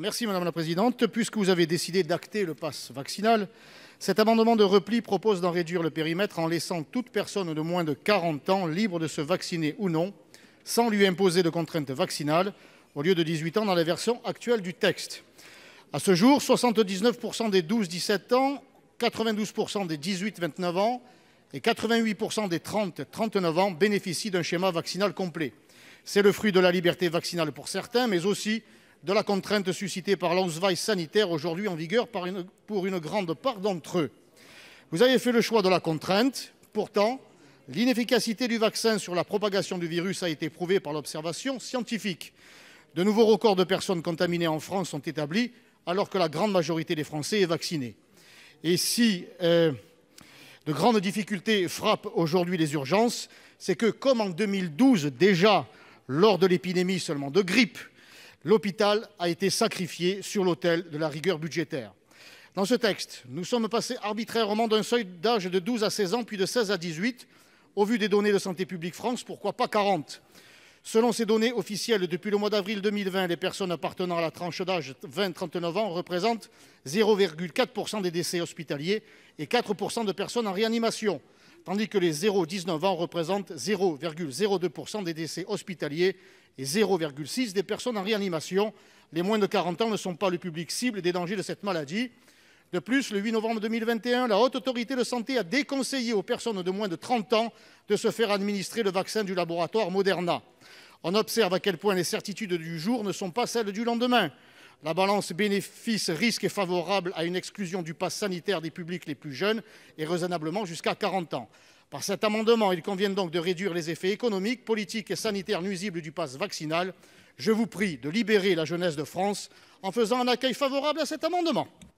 Merci Madame la Présidente. Puisque vous avez décidé d'acter le pass vaccinal, cet amendement de repli propose d'en réduire le périmètre en laissant toute personne de moins de 40 ans libre de se vacciner ou non, sans lui imposer de contraintes vaccinales, au lieu de 18 ans dans la version actuelle du texte. À ce jour, 79% des 12-17 ans, 92% des 18-29 ans et 88% des 30-39 ans bénéficient d'un schéma vaccinal complet. C'est le fruit de la liberté vaccinale pour certains, mais aussi de la contrainte suscitée par l'onsvaille sanitaire aujourd'hui en vigueur pour une grande part d'entre eux. Vous avez fait le choix de la contrainte. Pourtant, l'inefficacité du vaccin sur la propagation du virus a été prouvée par l'observation scientifique. De nouveaux records de personnes contaminées en France sont établis alors que la grande majorité des Français est vaccinée. Et si euh, de grandes difficultés frappent aujourd'hui les urgences, c'est que comme en 2012 déjà, lors de l'épidémie seulement de grippe, L'hôpital a été sacrifié sur l'autel de la rigueur budgétaire. Dans ce texte, nous sommes passés arbitrairement d'un seuil d'âge de 12 à 16 ans, puis de 16 à 18, au vu des données de Santé publique France, pourquoi pas 40 Selon ces données officielles, depuis le mois d'avril 2020, les personnes appartenant à la tranche d'âge 20-39 ans représentent 0,4% des décès hospitaliers et 4% de personnes en réanimation tandis que les 0,19 ans représentent 0,02% des décès hospitaliers et 0,6% des personnes en réanimation. Les moins de 40 ans ne sont pas le public cible des dangers de cette maladie. De plus, le 8 novembre 2021, la Haute Autorité de Santé a déconseillé aux personnes de moins de 30 ans de se faire administrer le vaccin du laboratoire Moderna. On observe à quel point les certitudes du jour ne sont pas celles du lendemain. La balance bénéfice-risque est favorable à une exclusion du pass sanitaire des publics les plus jeunes et raisonnablement jusqu'à 40 ans. Par cet amendement, il convient donc de réduire les effets économiques, politiques et sanitaires nuisibles du pass vaccinal. Je vous prie de libérer la jeunesse de France en faisant un accueil favorable à cet amendement.